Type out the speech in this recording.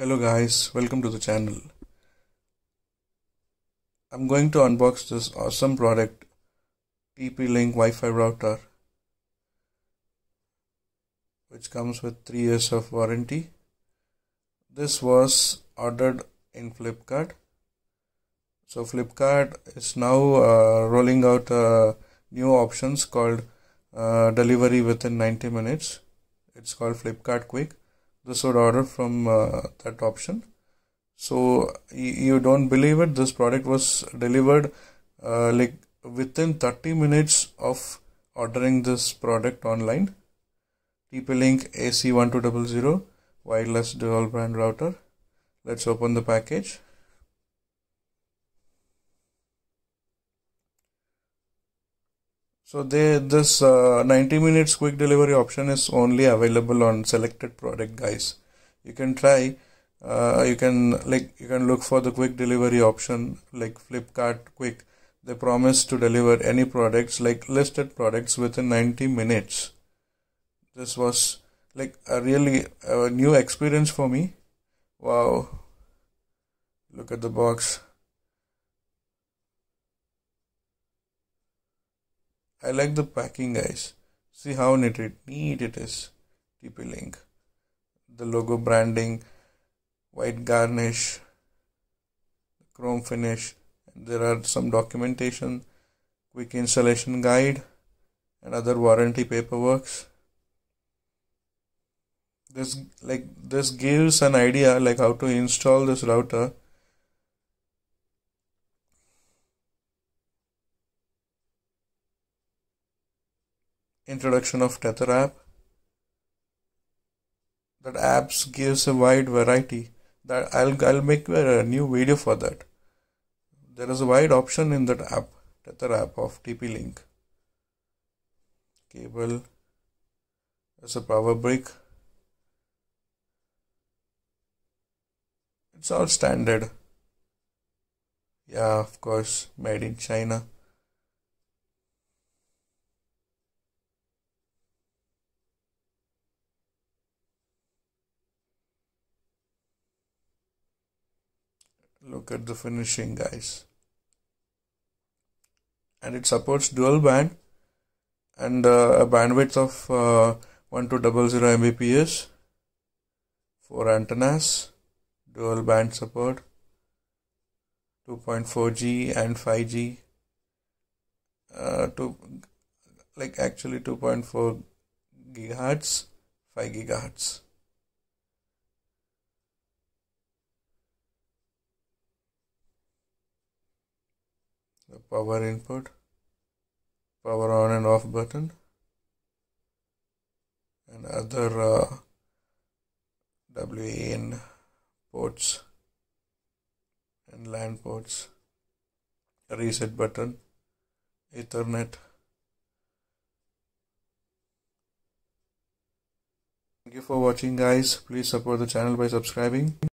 hello guys welcome to the channel I'm going to unbox this awesome product TP-Link Wi-Fi router which comes with 3 years of warranty this was ordered in Flipkart so Flipkart is now uh, rolling out uh, new options called uh, delivery within 90 minutes it's called Flipkart Quick this would order from uh, that option so you don't believe it this product was delivered uh, like within 30 minutes of ordering this product online tp-link ac1200 wireless dual band router let's open the package So they, this uh, 90 minutes quick delivery option is only available on selected product guys. You can try, uh, you can like you can look for the quick delivery option like Flipkart Quick. They promise to deliver any products like listed products within 90 minutes. This was like a really a new experience for me. Wow. Look at the box. I like the packing guys. See how neat it, neat it is. TP-Link. The logo branding, white garnish, chrome finish. There are some documentation, quick installation guide and other warranty paperworks. This like this gives an idea like how to install this router introduction of Tether app. That apps gives a wide variety. That I'll I'll make a new video for that. There is a wide option in that app, Tether app of TP Link. Cable. There's a power brick. It's all standard. Yeah, of course, made in China. look at the finishing guys and it supports dual band and uh, a bandwidth of uh, 1200 mbps four antennas dual band support 2.4g and 5g uh, to like actually 2.4 gigahertz 5 gigahertz the power input power on and off button and other uh, WAN ports and LAN ports reset button ethernet thank you for watching guys please support the channel by subscribing